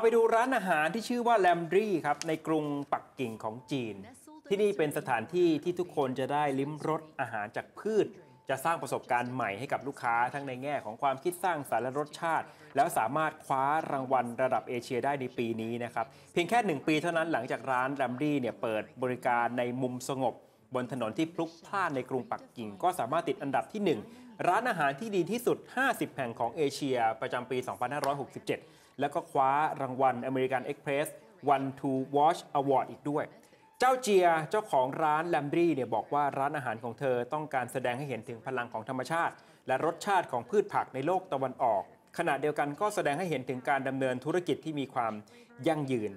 าไปดูร้านอาหารที่ชื่อว่าแลมดรีครับในกรุงปักกิ่งของจีน ที่นี่เป็นสถานที่ที่ทุกคนจะได้ลิ้มรสอาหารจากพืช จะสร้างประสบการณ์ใหม่ให้กับลูกค้าทั้งในแง่ของความคิดสร้างสารรค์รสชาติ แล้วสามารถคว้ารางวัลระดับเอเชีย ได้ในปีนี้นะครับเพียงแค่1ปีเท่านั้นหลังจากร้านแลมดี้เนี่ยเปิดบริการในมุมสงบบนถนนที่พลุกพล่านในกรุงปักกิ่ง ก็สามารถติดอันดับที่ 1 ร้านอาหารที่ดีที่สุด 50 แห่งของเอเชีย ประจำปี 2567 แล้วก็คว้ารางวัลอเมริกันเอ็กเพรส One to Watch Award อีกด้วย เจ้าเจีย เจ้าของร้านแลมบรีเนี่ยบอกว่า ร้านอาหารของเธอต้องการแสดงให้เห็นถึงพลังของธรรมชาติ และรสชาติของพืชผักในโลกตะวันออกขณะเดียวกันก็แสดงให้เห็นถึงการดำเนินธุรกิจที่มีความยั่งยืน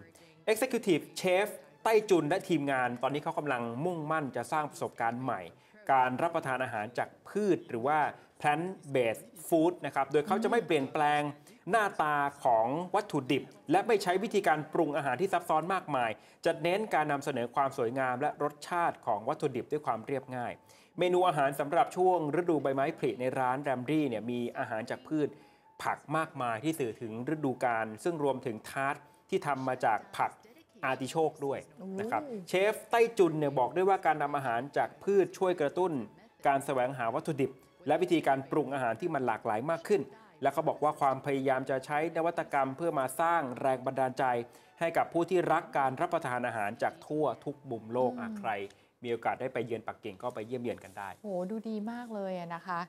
Executive Chef ไต้จุนและทีมงานตอนนี้เขากำลังมุ่งมั่นจะสร้างประสบการณ์ใหม่ การรับประทานอาหารจากพืชหรือว่า plant based food นะครับโดยเขาจะไม่เปลี่ยนแปลง หน้าตาของวัตถุดิบ และไม่ใช้วิธีการปรุงอาหารที่ซับซ้อนมากมายจะเน้นการนำเสนอความสวยงามและรสชาติ ของวัตถุดิบด้วยความเรียบง่าย เมนูอาหารสำหรับช่วงฤดูใบไม้ผลิในร้านแรมรี่เนี่ยมีอาหารจากพืชผักมากมายที่สื่อถึงฤดูกาลซึ่งรวมถึงทาร์ตที่ทำมาจากผักอาร์ติโชกด้วยนะครับเชฟไต้จุนเนี่ยบอกด้วยว่าการนำอาหารจากพืชช่วยกระตุ้น การแสวงหาวัตถุดิบ และวิธีการปรุงอาหารที่มันหลากหลายมากขึ้น และเขาบอกว่าความพยายามจะใช้นวัตกรรมเพื่อมาสร้างแรงบันดาลใจ ให้กับผู้ที่รักการรับประทานอาหารจากทั่วทุกมุมโลกอ่ะใคร มีโอกาสได้ไปเยือนปักกิ่งก็ไปเยี่ยมเยือนกันได้โหดูดีมากเลยนะคะ